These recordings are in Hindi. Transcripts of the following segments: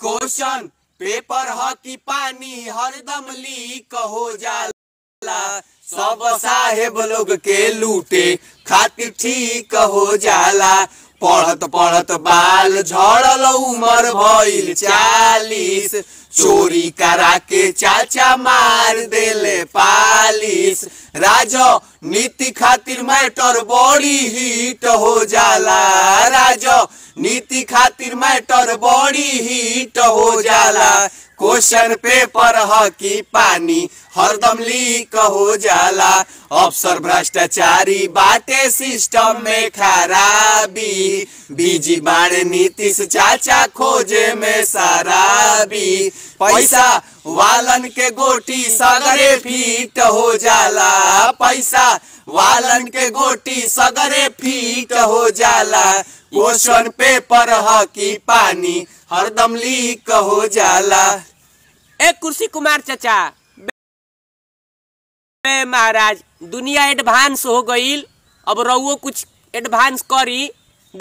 क्वेश्चन पेपर हकी पानी हरदम लीक हो जाला सब साहेब लोग के लूटे खातिर ठीक हो जाला पढ़त पढ़त बाल झड़ल उमर भइल चालीस चोरी करा के चाचा मार देले पालीस राजो नीति खातिर मैटर बड़ी हीट हो जाला राजो नीति खातिर मैटर बड़ी हीट हो जाला क्वेश्चन पेपर हकी पानी हरदम लीक हो जाला अफसर भ्रष्टाचारी बाटे सिस्टम में खराबी बीजी बाड़े नीतीश चाचा खोजे में शराबी पैसा वालन के गोटी सगरे फीट हो जाला पैसा वालन के गोटी सगरे फीट हो जाला क्वेश्चन पेपर ह की पानी हरदम लीक हो जाला ए कुर्सी कुमार चाचा महाराज दुनिया एडवांस हो गई अब रहो कुछ एडवांस करी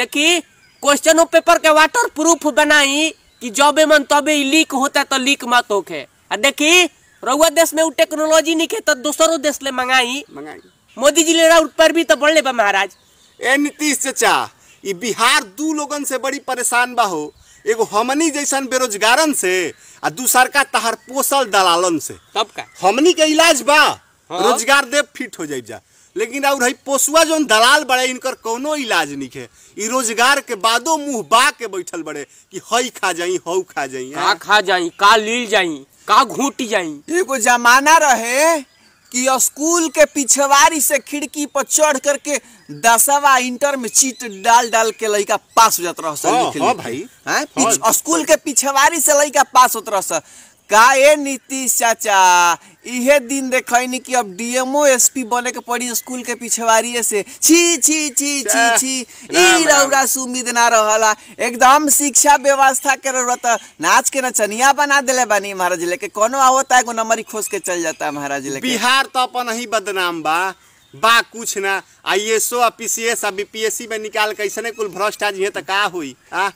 देखी क्वेश्चनों पेपर के वाटर प्रूफ बनाई कि जबे मन तबे लीक होता तो लीक मत होके आ देखी रउआ देश में वो टेक्नोलॉजी नहीं है तो दूसरो देश ले मंगाई मंगाई मोदी जी ले पर भी तो बढ़ले बा महाराज ए नीतीश चाचा ये बिहार दू लोगन से बड़ी परेशान बा हो एगो हमनी जैसन बेरोजगारन से आ दूसर का तहर पोसल दलालन से तब का हमनी के इलाज बा हाँ? रोजगार दे फिट हो जाए जा लेकिन और है पोसुआ जो दलाल बड़े इनकर कोनो इलाज नहीं है ये रोजगार के बादो मुंह बा के बैठल बड़े कि हई खा जाई हऊ खा जाई का खा जाई का लील जाई का घूट जाई एगो जमाना रहे कि स्कूल के पिछवाड़ी से खिड़की पर चढ़ करके दसवा इंटर में चीट डाल डाल के लड़का पास हो जाता रहा सर हाँ, हाँ हाँ। स्कूल के पिछवाड़ी से लड़का पास होता रहा सर का ए नीतीश चाचा इहे दिन देखनी कि अब डीएमओ एसपी बने के पड़ी स्कूल के पिछवाड़िए से छी छी छी छी छी ई रौरा सुमित ना रहला एकदम शिक्षा व्यवस्था के जरूरत नाच के नचनिया बना दिले बानी महाराज लेके कोनो आवता है नंबर खोज के चल जाता महाराज लेके बिहार तो अपन ही बदनाम बा बा कुछ ना आईएसओ एस ओ आ पी आ बी में निकाल कैसने कुल भ्रष्ट आज ये तो का हुई आ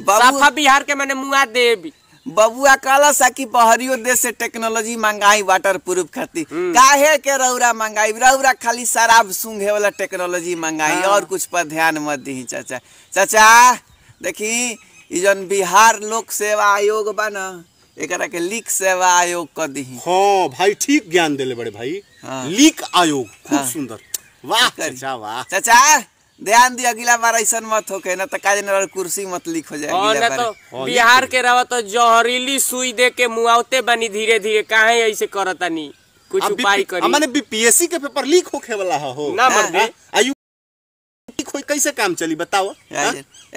साफा बिहार के मैंने मुआ देवी बबुआ कहला सा कि बहरियो देश से टेक्नोलॉजी मंगाई वाटर प्रूफ खाती हम्म। काहे के रौरा मंगाई रौरा खाली शराब सूंघे वाला टेक्नोलॉजी मंगाई हाँ। और कुछ पर ध्यान मत दी चाचा चाचा देखी जन बिहार लोक सेवा आयोग बा न एकरा के लीक सेवा आयोग कर दी हाँ भाई ठीक ज्ञान दिले बड़े भाई हाँ। लीक आयोग खूब हाँ। सुंदर वाह चाचा वाह चाचा ध्यान दिया अगला बार ऐसा मत हो के ना तो कुर्सी मत लीक हो जाए हाँ, तो हाँ, बिहार तो- के रहा तो जहरीली सुई दे के मुआवते बनी धीरे धीरे कहा ऐसे नहीं कुछ उपाय करी मैंने बीपीएससी के पेपर लीक होके वाला हो ना मर्दे आयु खोई कैसे काम चली बताओ हाँ?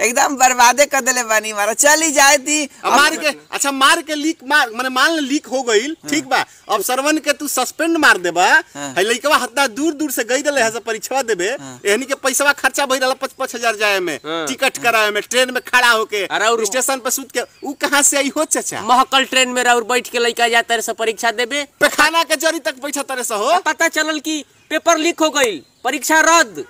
एकदम बर्बादे कर दिले बानी मारा चली जाए थी मार के अच्छा मार के लीक मार मैंने मान ले लीक हो गई हाँ। ठीक बा अब सरवन के तू सस्पेंड मार दे हाँ। है लइकवा दूर दूर से गई दिले है परीक्षा देवे यानी के पैसा खर्चा भई पच पच हजार जाए में टिकट कराए में ट्रेन में खड़ा होके अरे स्टेशन पर सुत के उ कहाँ से आई हो चाचा महकल ट्रेन में और बैठ के लइका तेरे से परीक्षा देबे पेखाना के जरी तक बैठा तेरे से हो पता चल की पेपर लीक हो गई परीक्षा रद्द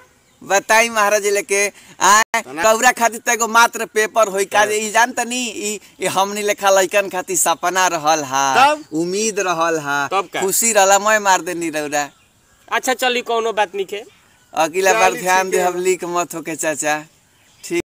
बताई महाराज लेके तो कौरा खातिर तेगो तो मात्र पेपर हो का हाँ। जान त नी ई हमनी लेखा खातिर सपना रहल हा उम्मीद रहल हा खुशी रहला मैं मार देनी रौरा अच्छा चली कोनो बात नहीं के अगला बार ध्यान दे हम लिख मत होके चाचा